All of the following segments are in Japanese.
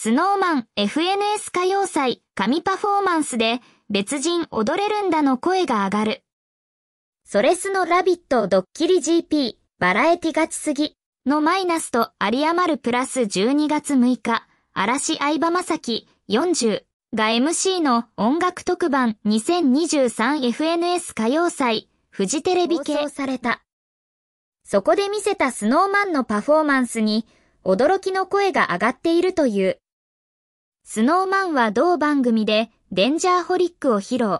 スノーマン FNS 歌謡祭神パフォーマンスで別人踊れるんだの声が上がる。ソレスのラビットドッキリ GP バラエティガちすぎのマイナスと有り余るプラス12月6日嵐相葉雅紀40が MC の音楽特番 2023FNS 歌謡祭フジテレビ系放された。そこで見せたスノーマンのパフォーマンスに驚きの声が上がっているという。スノーマンは同番組でデンジャーホリックを披露。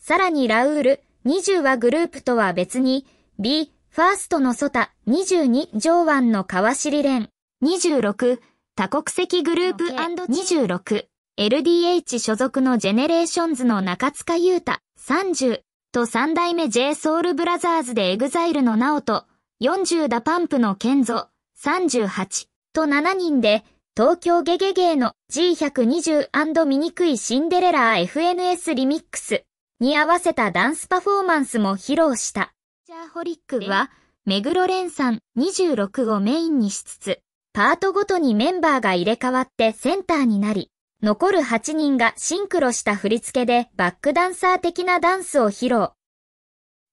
さらにラウール20はグループとは別に B、ファーストのソタ22上腕の川尻蓮26多国籍グループ &26 LDH 所属のジェネレーションズの中塚優太30と三代目 J ソウルブラザーズでエグザイルのナオト40ダパンプのケンゾ38と7人で東京ゲゲゲーの G120& 醜いシンデレラ FNS リミックスに合わせたダンスパフォーマンスも披露した。ジャーホリックは、目黒ンさん26をメインにしつつ、パートごとにメンバーが入れ替わってセンターになり、残る8人がシンクロした振り付けでバックダンサー的なダンスを披露。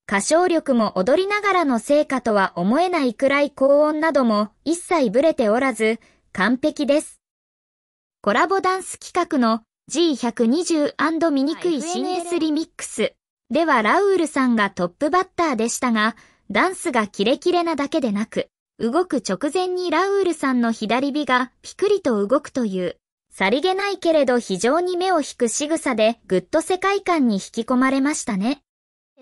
歌唱力も踊りながらの成果とは思えないくらい高音なども一切ブレておらず、完璧です。コラボダンス企画の G120& 醜い CS リミックスではラウールさんがトップバッターでしたが、ダンスがキレキレなだけでなく、動く直前にラウールさんの左臂がピクリと動くという、さりげないけれど非常に目を引く仕草でぐっと世界観に引き込まれましたね。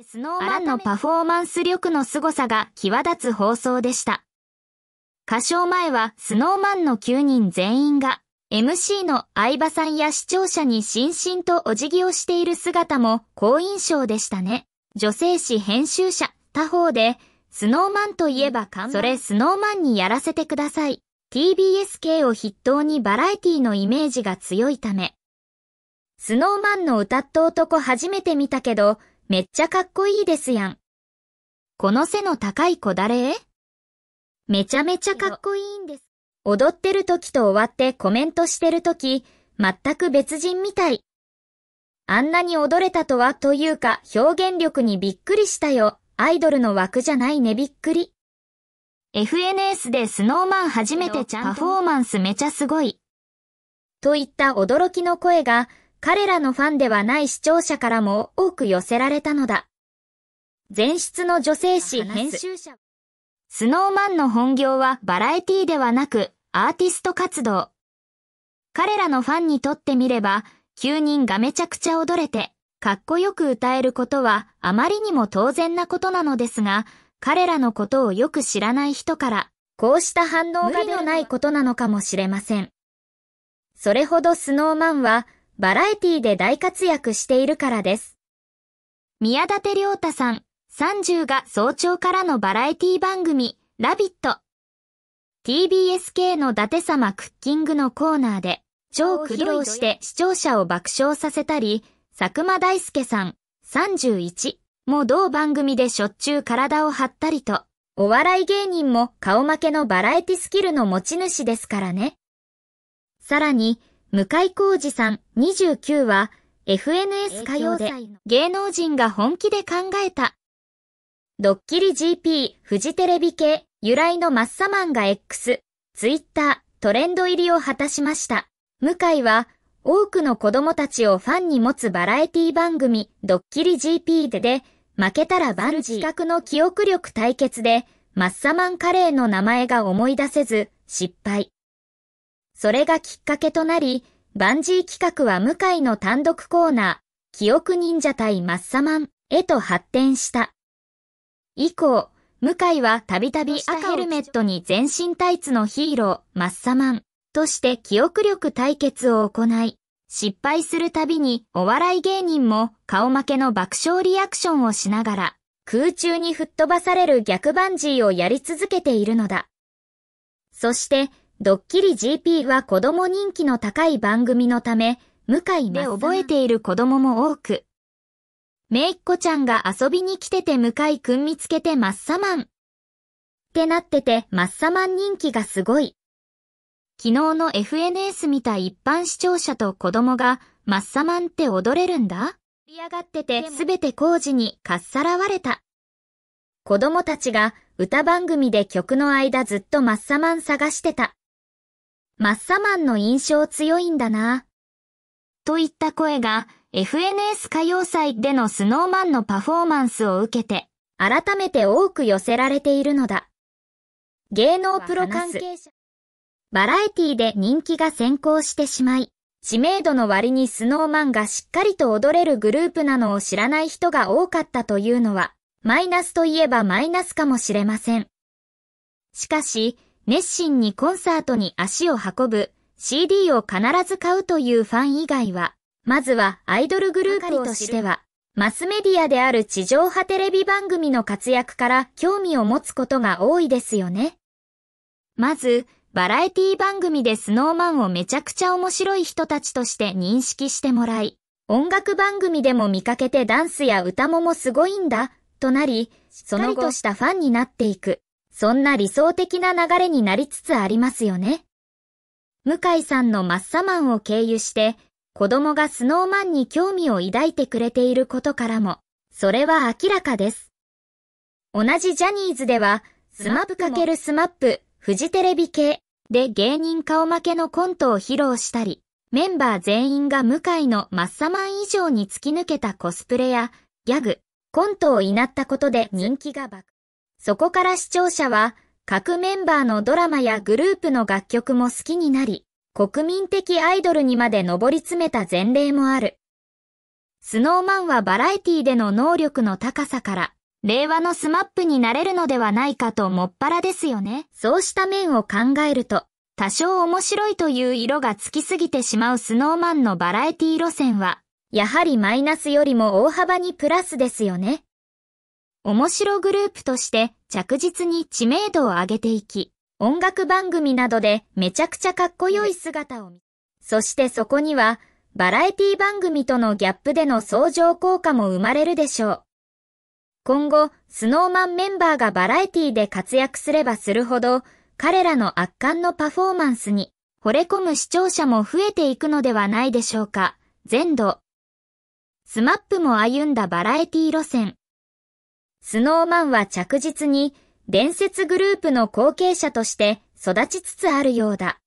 スノーマンのパフォーマンス力の凄さが際立つ放送でした。歌唱前はスノーマンの9人全員が MC の相葉さんや視聴者にしんしんとお辞儀をしている姿も好印象でしたね。女性誌編集者他方でスノーマンといえばそれスノーマンにやらせてください。TBS 系を筆頭にバラエティのイメージが強いため。スノーマンの歌った男初めて見たけど、めっちゃかっこいいですやん。この背の高い子誰めちゃめちゃかっこいいんです。踊ってる時と終わってコメントしてる時、全く別人みたい。あんなに踊れたとはというか表現力にびっくりしたよ。アイドルの枠じゃないねびっくり。FNS でスノーマン初めてちゃんとパフォーマンスめちゃすごい。といった驚きの声が彼らのファンではない視聴者からも多く寄せられたのだ。前室の女性誌編集者スノーマンの本業はバラエティではなくアーティスト活動。彼らのファンにとってみれば、9人がめちゃくちゃ踊れて、かっこよく歌えることはあまりにも当然なことなのですが、彼らのことをよく知らない人から、こうした反応が出のないことなのかもしれません。それほどスノーマンは、バラエティで大活躍しているからです。宮舘良太さん、30が早朝からのバラエティ番組、ラビット。TBSK の伊達様クッキングのコーナーで、超苦労して視聴者を爆笑させたり、佐久間大介さん、31も同番組でしょっちゅう体を張ったりと、お笑い芸人も顔負けのバラエティスキルの持ち主ですからね。さらに、向井浩二さん29は、FNS 歌謡で芸能人が本気で考えたドッキリ GP、フジテレビ系、由来のマッサマンが X、ツイッター、トレンド入りを果たしました。向井は、多くの子供たちをファンに持つバラエティ番組、ドッキリ GP でで、負けたらバンジー。企画の記憶力対決で、マッサマンカレーの名前が思い出せず、失敗。それがきっかけとなり、バンジー企画は向井の単独コーナー、記憶忍者対マッサマンへと発展した。以降、向井はたびたび赤ヘルメットに全身タイツのヒーロー、マッサマンとして記憶力対決を行い、失敗するたびにお笑い芸人も顔負けの爆笑リアクションをしながら、空中に吹っ飛ばされる逆バンジーをやり続けているのだ。そして、ドッキリ GP は子供人気の高い番組のため、向井で覚えている子供も多く、めいっこちゃんが遊びに来てて向井くん見つけてマッサマン。ってなっててマッサマン人気がすごい。昨日の FNS 見た一般視聴者と子供がマッサマンって踊れるんだ盛り上がっててすべて工事にかっさらわれた。子供たちが歌番組で曲の間ずっとマッサマン探してた。マッサマンの印象強いんだな。といった声が FNS 歌謡祭でのスノーマンのパフォーマンスを受けて、改めて多く寄せられているのだ。芸能プロ関係者。バラエティで人気が先行してしまい、知名度の割にスノーマンがしっかりと踊れるグループなのを知らない人が多かったというのは、マイナスといえばマイナスかもしれません。しかし、熱心にコンサートに足を運ぶ、CD を必ず買うというファン以外は、まずはアイドルグループとしては、マスメディアである地上波テレビ番組の活躍から興味を持つことが多いですよね。まず、バラエティ番組でスノーマンをめちゃくちゃ面白い人たちとして認識してもらい、音楽番組でも見かけてダンスや歌ももすごいんだ、となり、そのとしたファンになっていく。そんな理想的な流れになりつつありますよね。向井さんのマッサマンを経由して、子供がスノーマンに興味を抱いてくれていることからも、それは明らかです。同じジャニーズでは、スマップ×スマップ、フジテレビ系で芸人顔負けのコントを披露したり、メンバー全員が向井のマッサマン以上に突き抜けたコスプレや、ギャグ、コントを担ったことで人気が爆。そこから視聴者は、各メンバーのドラマやグループの楽曲も好きになり、国民的アイドルにまで上り詰めた前例もある。スノーマンはバラエティでの能力の高さから、令和のスマップになれるのではないかともっぱらですよね。そうした面を考えると、多少面白いという色がつきすぎてしまうスノーマンのバラエティ路線は、やはりマイナスよりも大幅にプラスですよね。面白グループとして着実に知名度を上げていき、音楽番組などでめちゃくちゃかっこよい姿を見、そしてそこには、バラエティ番組とのギャップでの相乗効果も生まれるでしょう。今後、スノーマンメンバーがバラエティで活躍すればするほど、彼らの圧巻のパフォーマンスに、惚れ込む視聴者も増えていくのではないでしょうか。全土。スマップも歩んだバラエティ路線。スノーマンは着実に、伝説グループの後継者として育ちつつあるようだ。